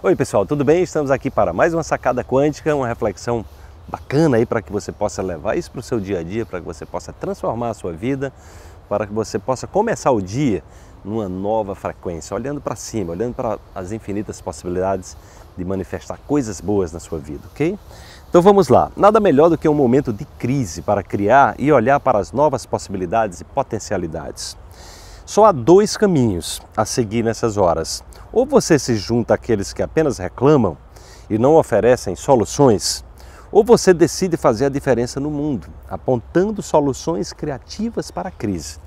Oi, pessoal, tudo bem? Estamos aqui para mais uma sacada quântica, uma reflexão bacana aí para que você possa levar isso para o seu dia a dia, para que você possa transformar a sua vida, para que você possa começar o dia numa nova frequência, olhando para cima, olhando para as infinitas possibilidades de manifestar coisas boas na sua vida, ok? Então vamos lá. Nada melhor do que um momento de crise para criar e olhar para as novas possibilidades e potencialidades. Só há dois caminhos a seguir nessas horas. Ou você se junta àqueles que apenas reclamam e não oferecem soluções, ou você decide fazer a diferença no mundo, apontando soluções criativas para a crise.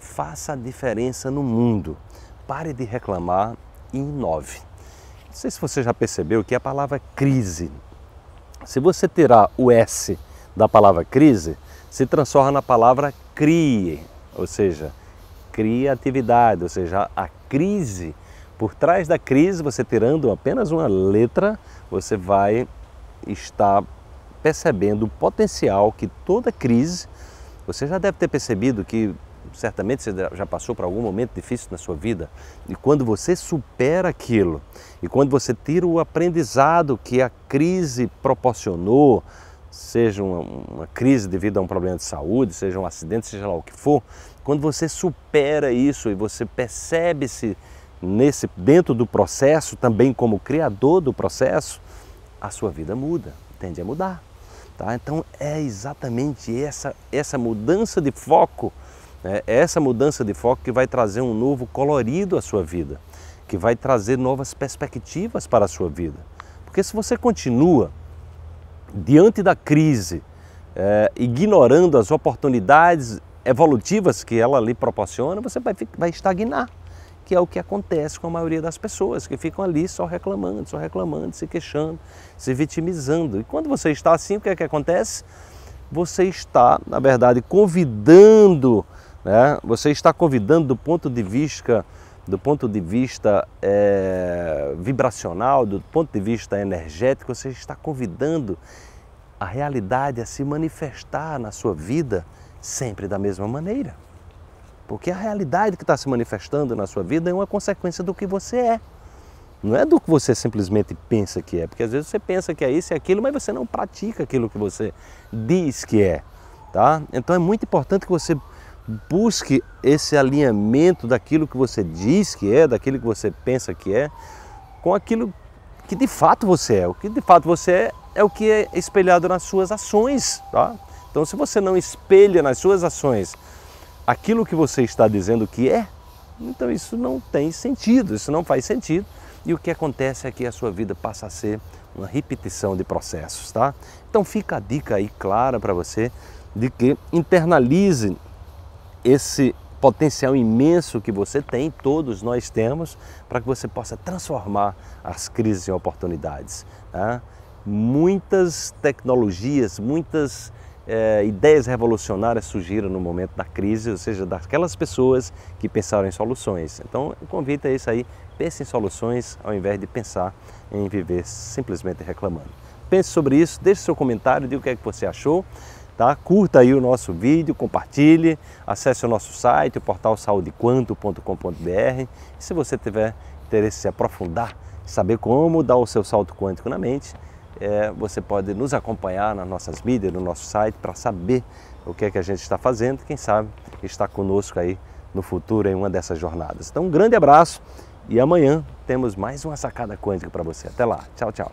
Faça a diferença no mundo. Pare de reclamar e inove. Não sei se você já percebeu que a palavra crise, se você tirar o S da palavra crise, se transforma na palavra crie, ou seja, criatividade, ou seja, a crise, por trás da crise, você tirando apenas uma letra, você vai estar percebendo o potencial que toda crise, você já deve ter percebido que certamente você já passou por algum momento difícil na sua vida, e quando você supera aquilo, e quando você tira o aprendizado que a crise proporcionou, seja uma, uma, crise devido a um problema de saúde, seja um acidente, seja lá o que for, quando você supera isso e você percebe-se nesse dentro do processo, também como criador do processo, a sua vida muda, tende a mudar. Tá? Então é exatamente essa, essa mudança de foco, né? É essa mudança de foco que vai trazer um novo colorido à sua vida, que vai trazer novas perspectivas para a sua vida. Porque se você continua diante da crise, é, ignorando as oportunidades evolutivas que ela lhe proporciona, você vai, vai estagnar, que é o que acontece com a maioria das pessoas, que ficam ali só reclamando, só reclamando, se queixando, se vitimizando. E quando você está assim, o que é que acontece? Você está, na verdade, convidando, né? você está convidando do ponto de vista do ponto de vista é, vibracional, do ponto de vista energético, você está convidando a realidade a se manifestar na sua vida sempre da mesma maneira. Porque a realidade que está se manifestando na sua vida é uma consequência do que você é. Não é do que você simplesmente pensa que é, porque às vezes você pensa que é isso e aquilo, mas você não pratica aquilo que você diz que é, tá? Então é muito importante que você busque esse alinhamento daquilo que você diz que é, daquilo que você pensa que é, com aquilo que de fato você é. O que de fato você é é o que é espelhado nas suas ações, tá? Então, se você não espelha nas suas ações aquilo que você está dizendo que é, então isso não tem sentido, isso não faz sentido. E o que acontece é que a sua vida passa a ser uma repetição de processos, tá? Então fica a dica aí clara para você de que internalize esse potencial imenso que você tem, todos nós temos, para que você possa transformar as crises em oportunidades. Né? Muitas tecnologias, muitas é, ideias revolucionárias surgiram no momento da crise, ou seja, daquelas pessoas que pensaram em soluções. Então, o convite é isso aí, pense em soluções ao invés de pensar em viver simplesmente reclamando. Pense sobre isso, deixe seu comentário, diga o que é que você achou. Tá? Curta aí o nosso vídeo, compartilhe, acesse o nosso site, o portal saudequanto.com.br. Se você tiver interesse em se aprofundar, saber como dar o seu salto quântico na mente, é, você pode nos acompanhar nas nossas mídias, no nosso site, para saber o que é que a gente está fazendo. Quem sabe está conosco aí no futuro em uma dessas jornadas. Então, um grande abraço e amanhã temos mais uma sacada quântica para você. Até lá. Tchau, tchau.